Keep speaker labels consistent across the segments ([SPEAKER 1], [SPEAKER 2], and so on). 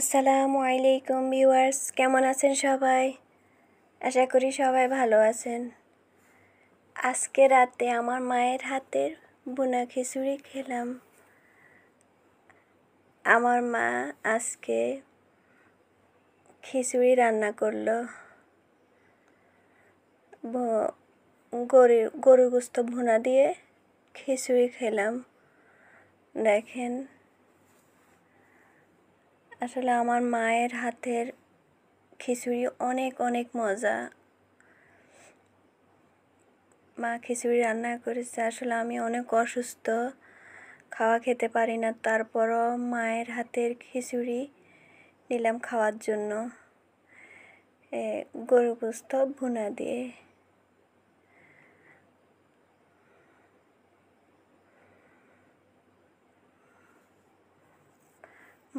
[SPEAKER 1] আসসালামু আলাইকুম ভিউয়ার্স কেমন আছেন সবাই আশা করি সবাই ভালো আছেন আজকে রাতে আমার মায়ের হাতের বোনা খিচুড়ি খেলাম আমার মা আজকে খিচুড়ি রান্না করলো গরুর গরুর গোস্ত ভুনা দিয়ে খিচুড়ি খেলাম দেখেন আসলে আমার মায়ের হাতের খিচুড়ি অনেক অনেক মজা মা খিচুড়ি রান্না করেছে আসলে আমি অনেক অসুস্থ খাওয়া খেতে পারি না তারপরও মায়ের হাতের খিচুড়ি নিলাম খাওয়ার জন্য গরু গোস্ত ভুনা দিয়ে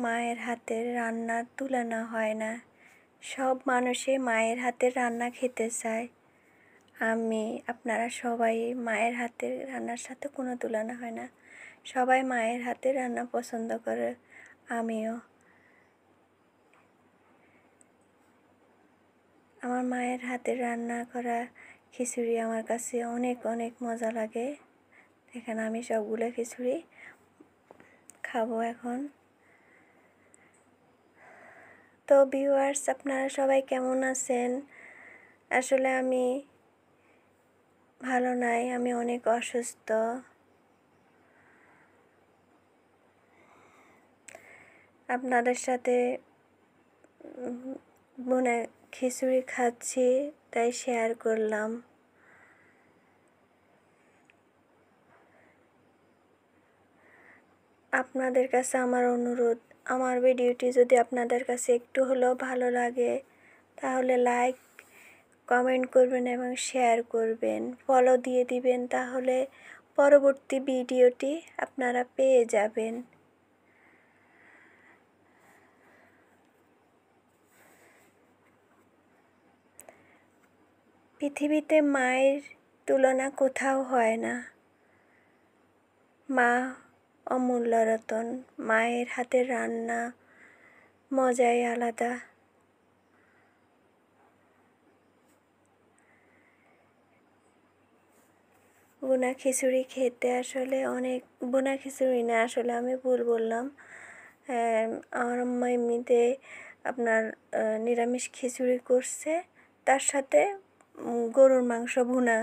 [SPEAKER 1] মায়ের হাতের রান্নার তুলনা হয় না সব মানুষে মায়ের হাতের রান্না খেতে চায় আমি আপনারা সবাই মায়ের হাতের রান্নার সাথে কোনো তুলনা হয় না সবাই মায়ের হাতের রান্না পছন্দ করে আমিও আমার মায়ের হাতের রান্না করা খিচুড়ি আমার কাছে অনেক অনেক মজা লাগে এখানে আমি সবগুলো খিচুড়ি খাবো এখন তো ভিউয়ার্স আপনারা সবাই কেমন আছেন আসলে আমি ভালো নাই আমি অনেক অসুস্থ আপনাদের সাথে মনে খিচুড়ি খাচ্ছি তাই শেয়ার করলাম আপনাদের কাছে আমার অনুরোধ আমার ভিডিওটি যদি আপনাদের কাছে একটু হলেও ভালো লাগে তাহলে লাইক কমেন্ট করবেন এবং শেয়ার করবেন ফলো দিয়ে দিবেন তাহলে পরবর্তী ভিডিওটি আপনারা পেয়ে যাবেন পৃথিবীতে মায়ের তুলনা কোথাও হয় না মা অমূল্য রতন মায়ের হাতের রান্না মজাই আলাদা বোনা খিচুড়ি খেতে আসলে অনেক বোনা খিচুড়ি না আসলে আমি ভুল বললাম আমার আম্মা এমনিতে আপনার নিরামিষ খিচুড়ি করছে তার সাথে গরুর মাংস বোনা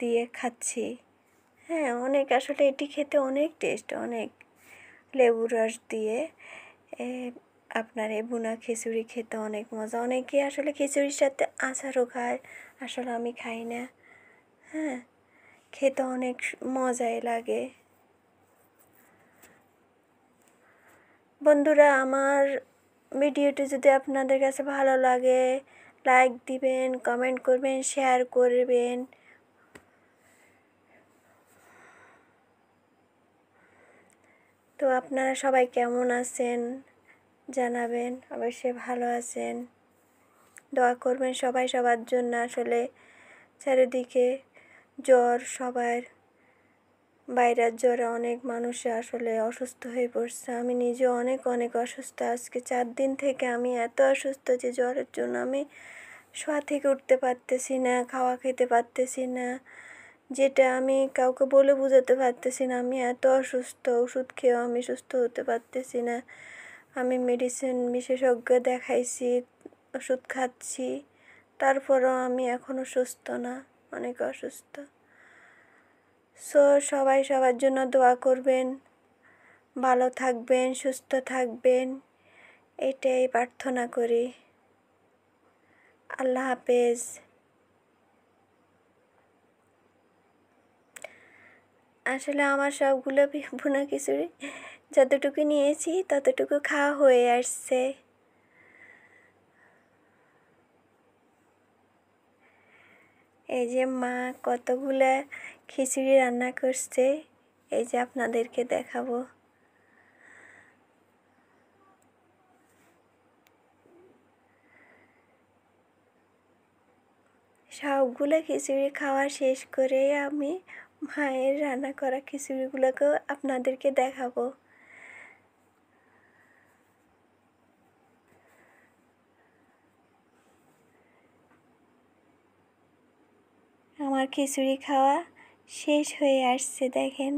[SPEAKER 1] দিয়ে খাচ্ছি হ্যাঁ অনেক আসলে এটি খেতে অনেক টেস্ট অনেক লেবুর রস দিয়ে আপনার এই বুনা খিচুড়ি খেতে অনেক মজা অনেকে আসলে খিচুড়ির সাথে আচারও খায় আসলে আমি খাই না হ্যাঁ খেতে অনেক মজাই লাগে বন্ধুরা আমার ভিডিওটি যদি আপনাদের কাছে ভালো লাগে লাইক দিবেন কমেন্ট করবেন শেয়ার করবেন তো আপনারা সবাই কেমন আছেন জানাবেন অবশ্যই ভালো আছেন দোয়া করবেন সবাই সবার জন্য আসলে চারিদিকে জ্বর সবার বাইরের জ্বরে অনেক মানুষ আসলে অসুস্থ হয়ে পড়ছে আমি নিজে অনেক অনেক অসুস্থ আজকে চার দিন থেকে আমি এত অসুস্থ যে জ্বরের জন্য আমি শোয়া থেকে উঠতে পারতেছি না খাওয়া খেতে পারতেছি না যেটা আমি কাউকে বলে বোঝাতে পারতেছি না আমি এত অসুস্থ ওষুধ খেয়েও আমি সুস্থ হতে পারতেছি না আমি মেডিসিন বিশেষজ্ঞ দেখাইছি ওষুধ খাচ্ছি তারপরও আমি এখনও সুস্থ না অনেক অসুস্থ সো সবাই সবার জন্য দোয়া করবেন ভালো থাকবেন সুস্থ থাকবেন এটাই প্রার্থনা করি আল্লাহ হাফেজ আসলে আমার সবগুলো ভুনা খিচুড়ি যতটুকু নিয়েছি ততটুকু খাওয়া হয়ে আসছে এই যে মা কতগুলো খিচুড়ি রান্না করছে এই যে আপনাদেরকে দেখাবো সবগুলো খিচুড়ি খাওয়া শেষ করে আমি মায়ের রান্না করা খিচুড়িগুলোকেও আপনাদেরকে দেখাবো আমার খিচুড়ি খাওয়া শেষ হয়ে আসছে দেখেন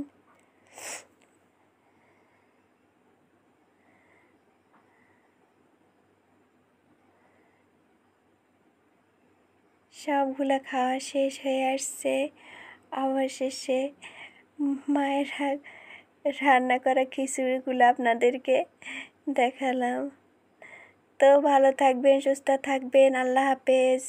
[SPEAKER 1] সবগুলো খাওয়া শেষ হয়ে আসছে অবশেষে মায়ের রান্না করা খিচুড়িগুলো আপনাদেরকে দেখালাম তো ভালো থাকবেন সুস্থ থাকবেন আল্লাহ হাফেজ